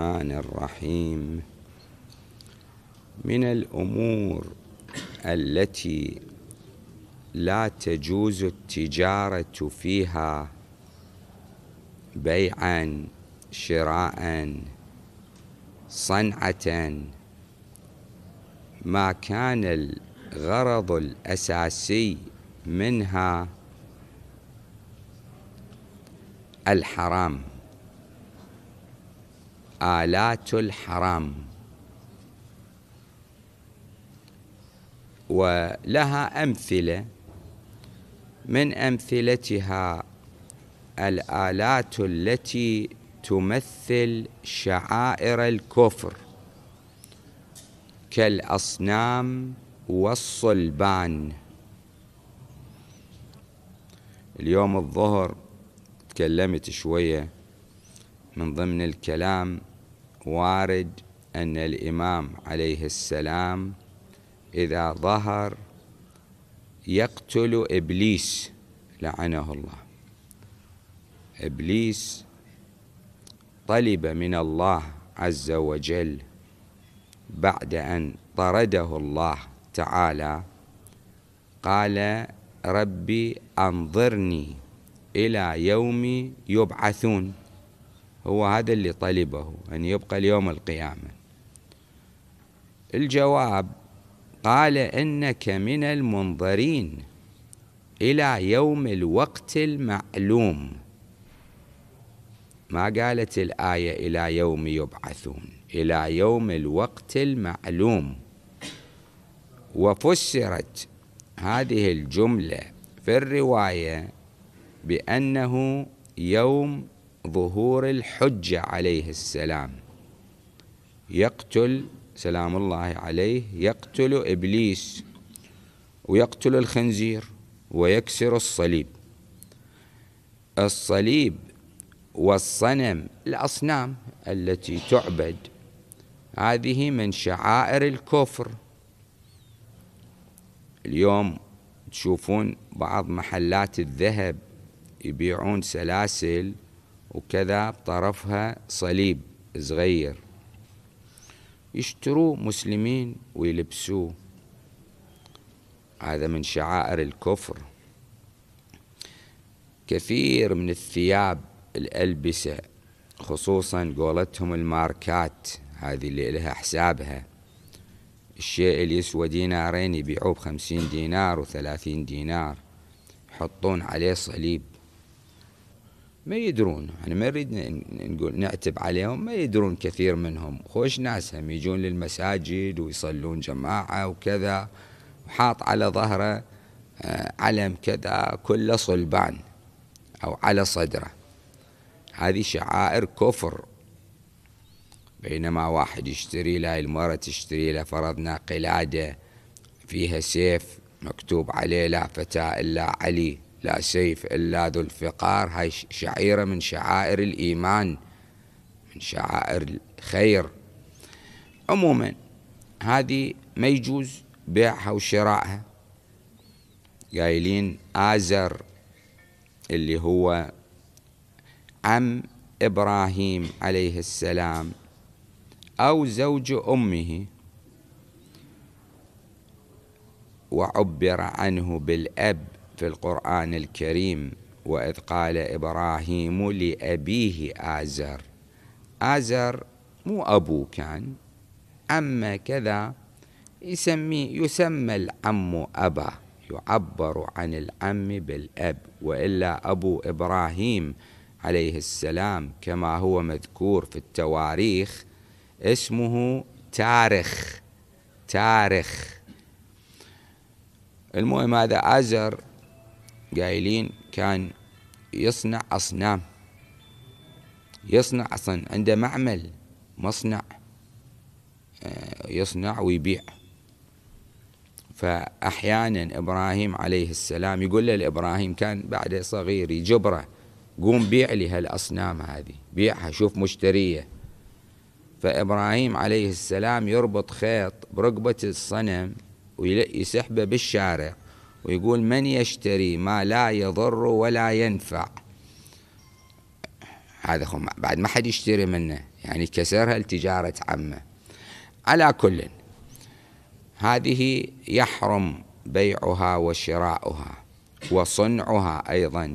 الرحمن الرحيم من الأمور التي لا تجوز التجارة فيها بيعا شراء صنعة ما كان الغرض الأساسي منها الحرام آلات الحرام ولها أمثلة من أمثلتها الآلات التي تمثل شعائر الكفر كالأصنام والصلبان اليوم الظهر تكلمت شوية من ضمن الكلام وارد أن الإمام عليه السلام إذا ظهر يقتل إبليس لعنه الله إبليس طلب من الله عز وجل بعد أن طرده الله تعالى قال ربي أنظرني إلى يوم يبعثون هو هذا اللي طلبه أن يبقى ليوم القيامة الجواب قال إنك من المنظرين إلى يوم الوقت المعلوم ما قالت الآية إلى يوم يبعثون إلى يوم الوقت المعلوم وفسرت هذه الجملة في الرواية بأنه يوم ظهور الحجة عليه السلام يقتل سلام الله عليه يقتل إبليس ويقتل الخنزير ويكسر الصليب الصليب والصنم الأصنام التي تعبد هذه من شعائر الكفر اليوم تشوفون بعض محلات الذهب يبيعون سلاسل وكذا بطرفها صليب صغير يشتروه مسلمين ويلبسوه هذا من شعائر الكفر كثير من الثياب الألبسة خصوصا قولتهم الماركات هذه اللي لها حسابها الشيء اللي يسوى دينارين يبيعوه بخمسين دينار وثلاثين دينار يحطون عليه صليب ما يدرون احنا يعني ما نريد نقول نعتب عليهم ما يدرون كثير منهم خوش ناسهم يجون للمساجد ويصلون جماعة وكذا وحاط على ظهره آه، علم كذا كله صلبان أو على صدره هذه شعائر كفر بينما واحد يشتري له المرة تشتري له فرضنا قلادة فيها سيف مكتوب عليه لا فتاة إلا علي لا سيف إلا ذو الفقار هاي شعيرة من شعائر الإيمان من شعائر الخير عموما هذه ما يجوز بيعها وشرائها قايلين آزر اللي هو عم إبراهيم عليه السلام أو زوج أمه وعبر عنه بالأب في القرآن الكريم وإذ قال إبراهيم لأبيه آزر آزر مو أبوه كان عم كذا يسمي يسمى العم أبا يعبر عن العم بالأب وإلا أبو إبراهيم عليه السلام كما هو مذكور في التواريخ اسمه تارخ تارخ المهم هذا أزر قايلين كان يصنع أصنام يصنع أصلا عنده معمل مصنع آه، يصنع ويبيع فأحيانا إبراهيم عليه السلام يقول له لإبراهيم كان بعده صغير يجبره قوم بيع لي هالأصنام هذه بيعها شوف مشترية فإبراهيم عليه السلام يربط خيط برقبة الصنم ويسحبه بالشارع ويقول من يشتري ما لا يضر ولا ينفع هذا بعد ما حد يشتري منه يعني كسرها لتجارة عمه على كل هذه يحرم بيعها وشراؤها وصنعها أيضا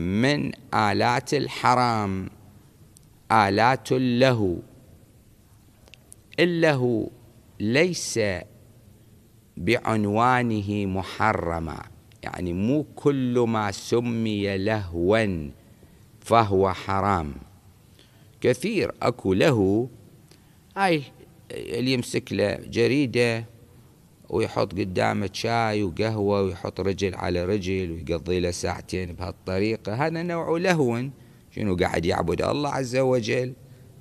من آلات الحرام آلات اللهو اللهو ليس بعنوانه محرما يعني مو كل ما سمي لهوا فهو حرام كثير اكو له هاي اللي يمسك له جريده ويحط قدامه شاي وقهوه ويحط رجل على رجل ويقضي له ساعتين بهالطريقه هذا نوع لهو شنو قاعد يعبد الله عز وجل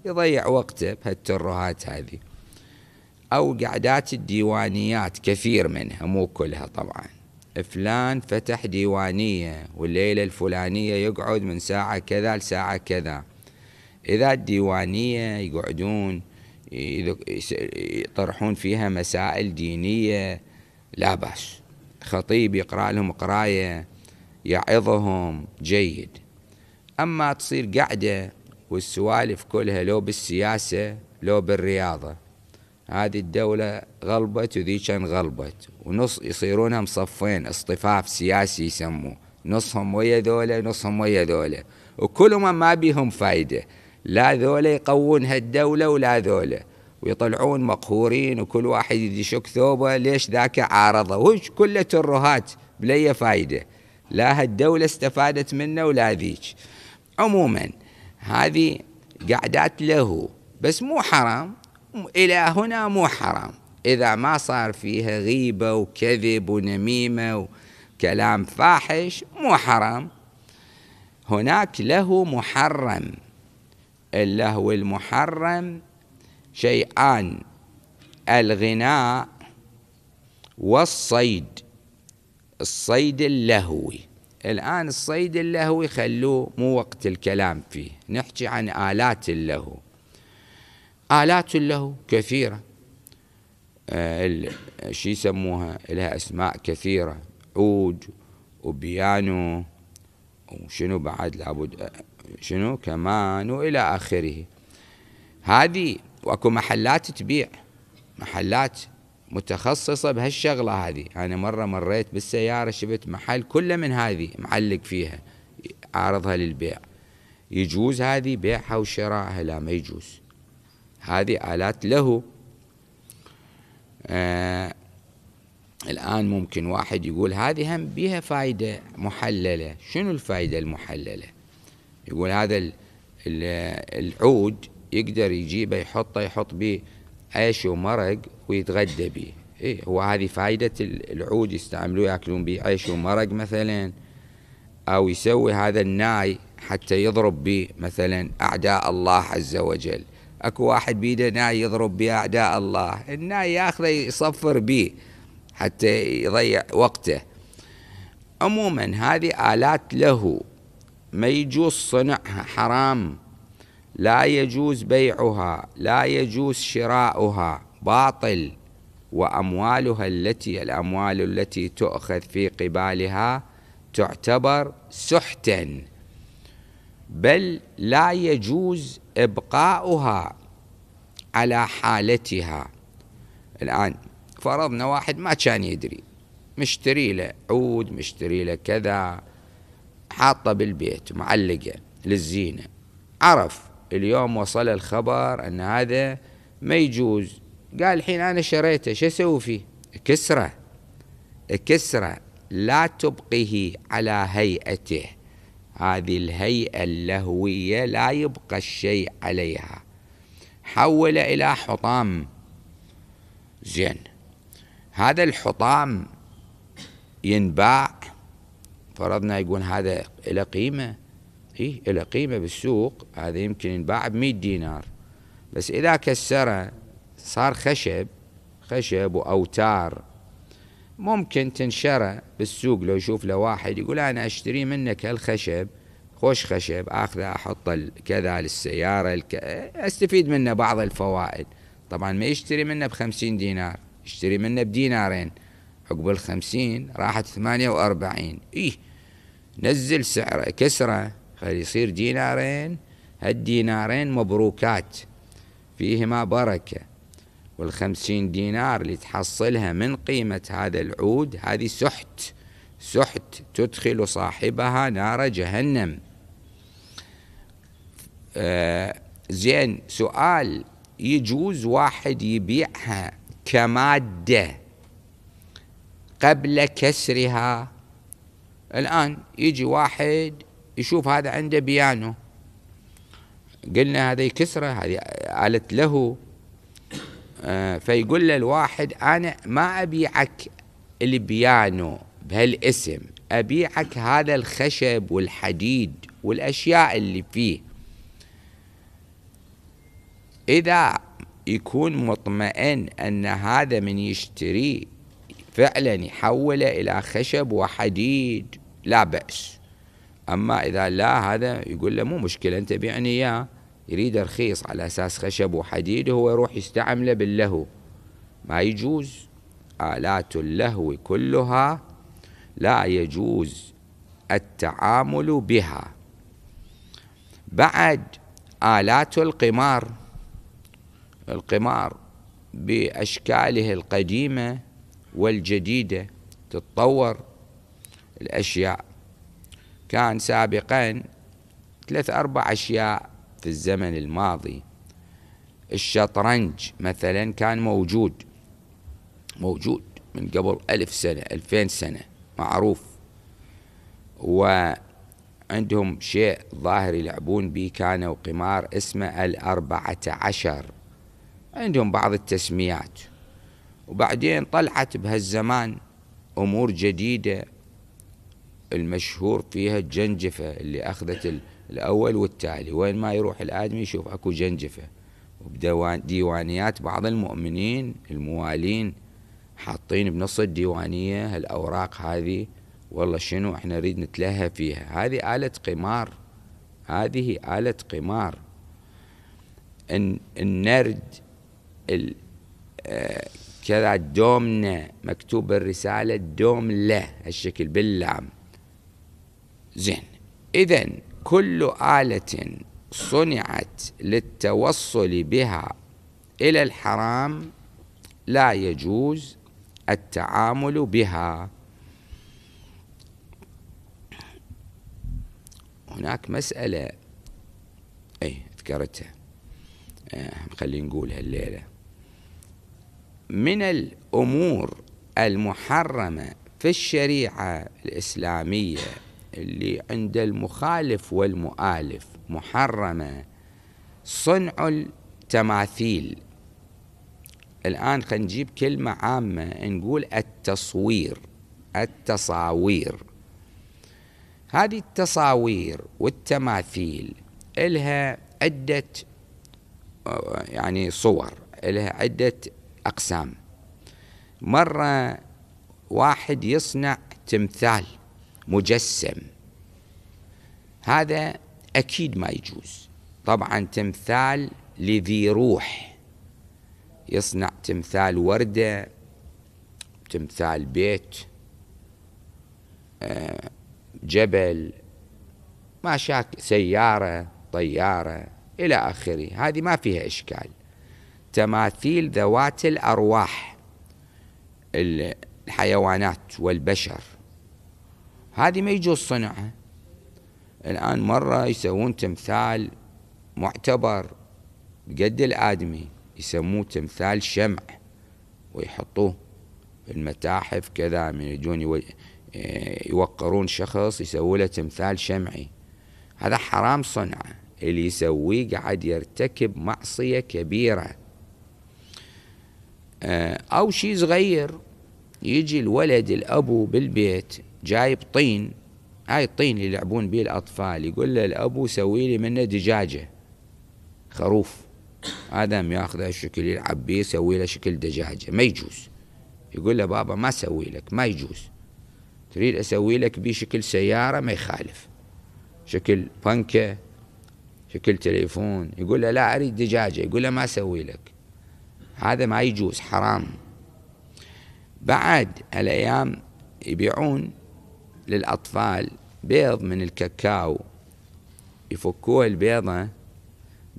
يضيع وقته بهالترهات هذه أو قعدات الديوانيات كثير منها مو كلها طبعا فلان فتح ديوانية والليلة الفلانية يقعد من ساعة كذا لساعة كذا إذا الديوانية يقعدون يطرحون فيها مسائل دينية لا بأس خطيب يقرأ لهم قراية يعظهم جيد أما تصير قعدة والسوالف كلها لو بالسياسة لو بالرياضة هذه الدولة غلبت وذي كان غلبت ونص يصيرونهم صفين اصطفاف سياسي يسموه نصهم ويا ذولا نصهم ويا ذولا وكلهم ما بيهم فايدة لا ذولا يقوون هالدولة ولا ذولا ويطلعون مقهورين وكل واحد يشك ثوبه ليش ذاك عارضه وش كله ترهات بلا فايدة لا هالدولة استفادت منه ولا ذيك عموما هذه قعدات له بس مو حرام إلى هنا مو حرام إذا ما صار فيها غيبة وكذب ونميمة وكلام فاحش مو حرام هناك له محرم اللهو المحرم شيئان الغناء والصيد الصيد اللهوي الآن الصيد اللهوي خلوه مو وقت الكلام فيه نحكي عن آلات اللهو آلات له كثيرة آه شو يسموها لها أسماء كثيرة عود وبيانو وشنو بعد لابد شنو كمان وإلى آخره هذه واكو محلات تبيع محلات متخصصة بهالشغلة هذه أنا مرة مريت بالسيارة شفت محل كله من هذه معلق فيها عارضها للبيع يجوز هذه بيعها وشرائها لا ما يجوز هذه آلات له آه الآن ممكن واحد يقول هذه هم بها فائدة محللة شنو الفائدة المحللة يقول هذا العود يقدر يجيبه يحطه يحط به عيش ومرق ويتغدى به إيه هو هذه فائدة العود يستعملوه ياكلون به عيش ومرق مثلا أو يسوي هذا الناي حتى يضرب به مثلا أعداء الله عز وجل اكو واحد بيده ناي يضرب باعداء الله الناي ياخذه يصفر به حتى يضيع وقته عموما هذه آلات له ما يجوز صنعها حرام لا يجوز بيعها لا يجوز شراؤها باطل وأموالها التي الأموال التي تؤخذ في قبالها تعتبر سحتا بل لا يجوز إبقاؤها على حالتها الآن فرضنا واحد ما كان يدري مشتري له عود مشتري له كذا حاطه بالبيت معلقه للزينه عرف اليوم وصل الخبر ان هذا ما يجوز قال الحين انا شريته شو اسوي فيه؟ كسره كسره لا تبقه على هيئته هذه الهيئة اللهوية لا يبقى الشيء عليها حول إلى حطام زين هذا الحطام ينباع فرضنا يقول هذا له قيمة إيه له قيمة بالسوق هذا يمكن ينباع بمئة دينار بس إذا كسره صار خشب خشب وأوتار ممكن تنشره بالسوق لو يشوف له واحد يقول أنا أشتري منك هالخشب خوش خشب أخذه أحطه كذا للسيارة الك... أستفيد منه بعض الفوائد طبعا ما يشتري منه بخمسين دينار يشتري منه بدينارين عقب الخمسين راحت ثمانية وأربعين إيه نزل سعره كسره خلي يصير دينارين هالدينارين مبروكات فيهما بركه والخمسين دينار اللي تحصلها من قيمة هذا العود هذه سحت سحت تدخل صاحبها نار جهنم آه، زين سؤال يجوز واحد يبيعها كمادة قبل كسرها الآن يجي واحد يشوف هذا عنده بيانو قلنا هذه كسرة هذه آلة له آه، فيقول له الواحد انا ما ابيعك البيانو بهالاسم ابيعك هذا الخشب والحديد والاشياء اللي فيه اذا يكون مطمئن ان هذا من يشتري فعلا يحوله الى خشب وحديد لا باس اما اذا لا هذا يقول له مو مشكله انت بيعني اياه يريد رخيص على أساس خشب وحديد هو يروح يستعمله باللهو ما يجوز آلات اللهو كلها لا يجوز التعامل بها بعد آلات القمار القمار بأشكاله القديمة والجديدة تتطور الأشياء كان سابقا ثلاث أربع أشياء في الزمن الماضي الشطرنج مثلا كان موجود موجود من قبل ألف سنة ألفين سنة معروف وعندهم شيء ظاهر يلعبون به كانوا قمار اسمه الأربعة عشر عندهم بعض التسميات وبعدين طلعت بهالزمان أمور جديدة المشهور فيها الجنجفة اللي أخذت الأول والتالي وين ما يروح الآدمي يشوف أكو جنجفة وبديوانيات بعض المؤمنين الموالين حاطين بنص الديوانية هالأوراق هذه والله شنو احنا نريد نتلهى فيها هذه آلة قمار هذه آلة قمار النرد ال... آه، كذا دومنا مكتوب الرسالة دوم له هالشكل باللام زين إذا كل آلة صنعت للتوصل بها إلى الحرام لا يجوز التعامل بها هناك مسألة أي ذكرتها آه، خلينا نقولها الليلة من الأمور المحرمة في الشريعة الإسلامية اللي عند المخالف والمؤالف محرمة صنع التماثيل الآن خلينا نجيب كلمة عامة نقول التصوير التصاوير هذه التصاوير والتماثيل إلها عدة يعني صور إلها عدة أقسام مرة واحد يصنع تمثال مجسم هذا أكيد ما يجوز طبعا تمثال لذي روح يصنع تمثال وردة تمثال بيت آه، جبل ما شاك سيارة طيارة إلى آخره هذه ما فيها إشكال تماثيل ذوات الأرواح الحيوانات والبشر هذه ما يجوز صنعها الآن مرة يسوون تمثال معتبر بقد الآدمي يسموه تمثال شمع ويحطوه في المتاحف كذا من يجون يوقرون شخص يسووا له تمثال شمعي هذا حرام صنعه اللي يسويه قاعد يرتكب معصية كبيرة آه، أو شيء صغير يجي الولد الأبو بالبيت جايب طين هاي الطين اللي يلعبون به الأطفال يقول له الأبو سوي لي منه دجاجة خروف آدم ياخذ هالشكل يلعب به يسوي له شكل دجاجة ما يجوز يقول له بابا ما أسوي لك ما يجوز تريد أسوي لك به شكل سيارة ما يخالف شكل بنكة شكل تليفون يقول له لا أريد دجاجة يقول له ما أسوي لك هذا ما يجوز حرام بعد الأيام يبيعون للأطفال بيض من الكاكاو يفكوه البيضة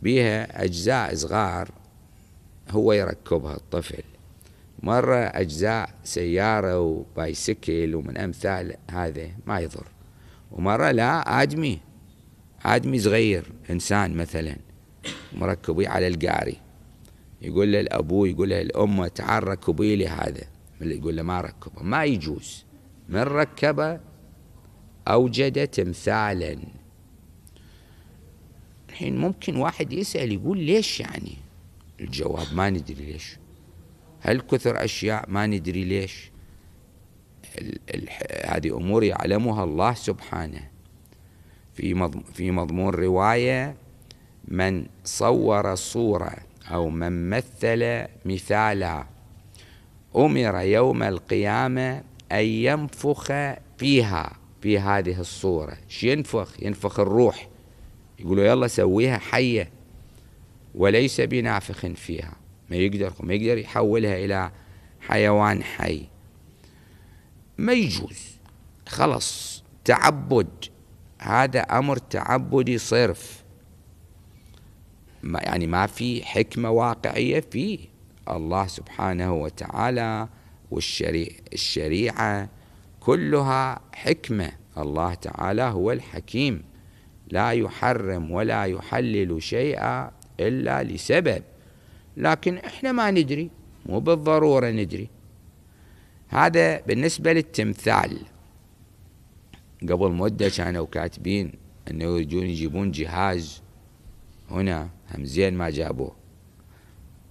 بيها أجزاء صغار هو يركبها الطفل مرة أجزاء سيارة وبايسكل ومن أمثال هذا ما يضر ومرة لا آدمي آدمي صغير إنسان مثلا مركبي على القاري يقول له الأبو يقول له الأمة تعال ركبي لي هذا يقول له ما ركبه ما يجوز من ركبه أوجد تمثالا الحين ممكن واحد يسأل يقول ليش يعني الجواب ما ندري ليش هل كثر أشياء ما ندري ليش هذه أمور يعلمها الله سبحانه في مضم في مضمون رواية من صور صورة أو من مثل مثالا أمر يوم القيامة أن ينفخ فيها في هذه الصورة ينفخ ينفخ الروح يقولوا يلا سويها حية وليس بنافخ فيها ما يقدر ما يقدر يحولها إلى حيوان حي ما يجوز خلص تعبد هذا أمر تعبدي صرف ما يعني ما في حكمة واقعية فيه الله سبحانه وتعالى والشريعة كلها حكمة الله تعالى هو الحكيم لا يحرم ولا يحلل شيئا إلا لسبب لكن إحنا ما ندري مو بالضرورة ندري هذا بالنسبة للتمثال قبل مدة كانوا كاتبين أنه يجون يجيبون جهاز هنا هم زين ما جابوه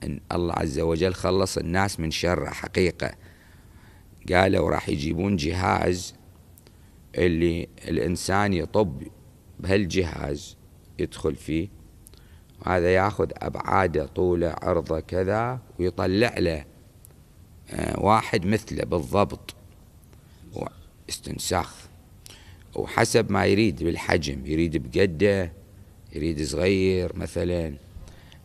أن الله عز وجل خلص الناس من شره حقيقة قالوا راح يجيبون جهاز اللي الإنسان يطب بهالجهاز يدخل فيه هذا ياخذ أبعاده طوله عرضه كذا ويطلع له آه، واحد مثله بالضبط استنساخ وحسب ما يريد بالحجم يريد بقده يريد صغير مثلا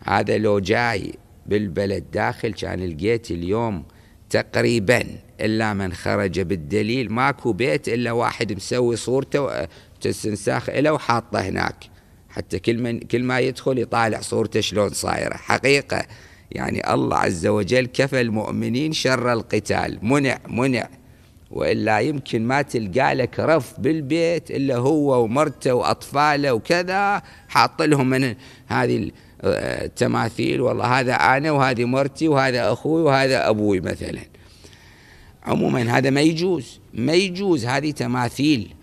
هذا لو جاي بالبلد داخل كان لقيت اليوم تقريبا إلا من خرج بالدليل ماكو بيت إلا واحد مسوي صورته تستنساخ له وحاطه هناك حتى كل من كل ما يدخل يطالع صورته شلون صايره حقيقه يعني الله عز وجل كفى المؤمنين شر القتال منع منع والا يمكن ما تلقى لك رف بالبيت الا هو ومرته واطفاله وكذا حاط لهم من هذه تماثيل والله هذا انا وهذه مرتي وهذا اخوي وهذا ابوي مثلا عموما هذا ما يجوز ما يجوز هذه تماثيل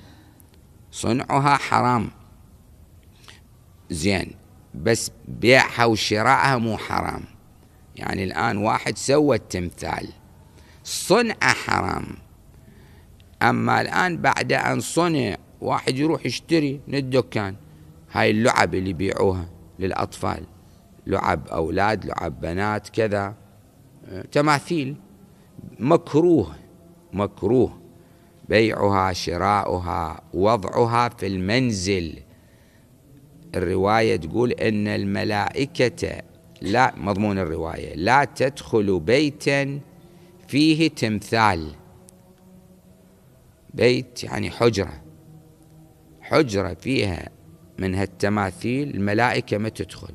صنعها حرام زين بس بيعها وشراءها مو حرام يعني الآن واحد سوى التمثال صنعه حرام أما الآن بعد أن صنع واحد يروح يشتري من الدكان هاي اللعب اللي يبيعوها للأطفال لعب أولاد لعب بنات كذا تماثيل مكروه مكروه بيعها شراؤها وضعها في المنزل الرواية تقول أن الملائكة لا مضمون الرواية لا تدخل بيتا فيه تمثال بيت يعني حجرة حجرة فيها من هالتماثيل الملائكة ما تدخل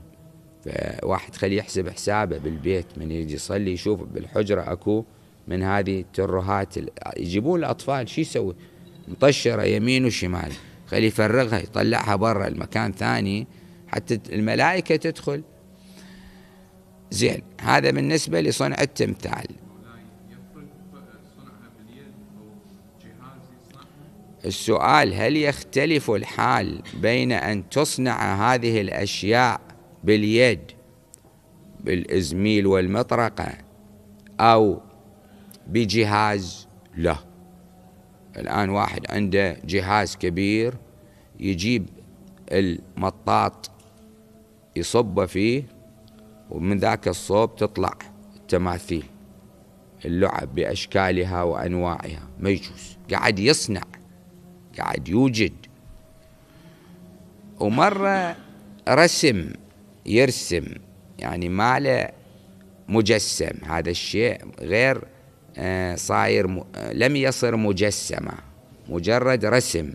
فواحد خليه يحسب حسابه بالبيت من يجي يصلي يشوف بالحجرة أكو من هذه الترهات يجيبون الأطفال شو يسوي مطشرة يمين وشمال خليه يفرغها يطلعها برا المكان ثاني حتى الملائكة تدخل زين هذا بالنسبة لصنع التمثال السؤال هل يختلف الحال بين أن تصنع هذه الأشياء باليد بالإزميل والمطرقة أو بجهاز لا الآن واحد عنده جهاز كبير يجيب المطاط يصبه فيه ومن ذاك الصوب تطلع التماثيل اللعب بأشكالها وأنواعها ما يجوز قاعد يصنع قاعد يوجد ومرة رسم يرسم يعني ماله مجسم هذا الشيء غير آه، صاير لم يصر مجسمة مجرد رسم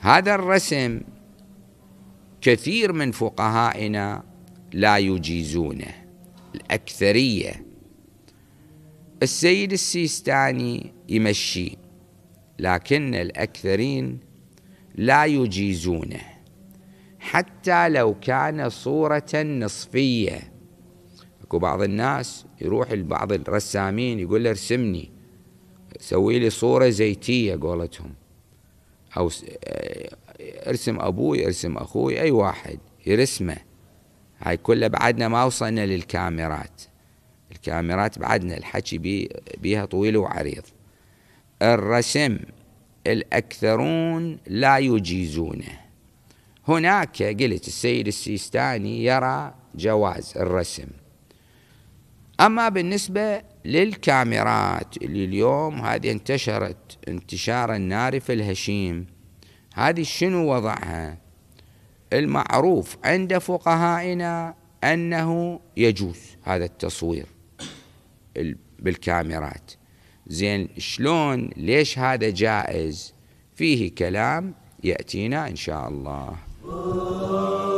هذا الرسم كثير من فقهائنا لا يجيزونه الأكثرية السيد السيستاني يمشيه لكن الأكثرين لا يجيزونه حتى لو كان صورة نصفية اكو بعض الناس يروح لبعض الرسامين يقول له ارسمني سوي لي صورة زيتية قولتهم أو آه، ارسم أبوي ارسم أخوي أي واحد يرسمه هاي كلها بعدنا ما وصلنا للكاميرات الكاميرات بعدنا الحكي بيها طويل وعريض الرسم الأكثرون لا يجيزونه هناك قلت السيد السيستاني يرى جواز الرسم أما بالنسبة للكاميرات اللي اليوم هذه انتشرت انتشار النار في الهشيم هذه شنو وضعها المعروف عند فقهائنا أنه يجوز هذا التصوير بالكاميرات زين شلون ليش هذا جائز فيه كلام يأتينا إن شاء الله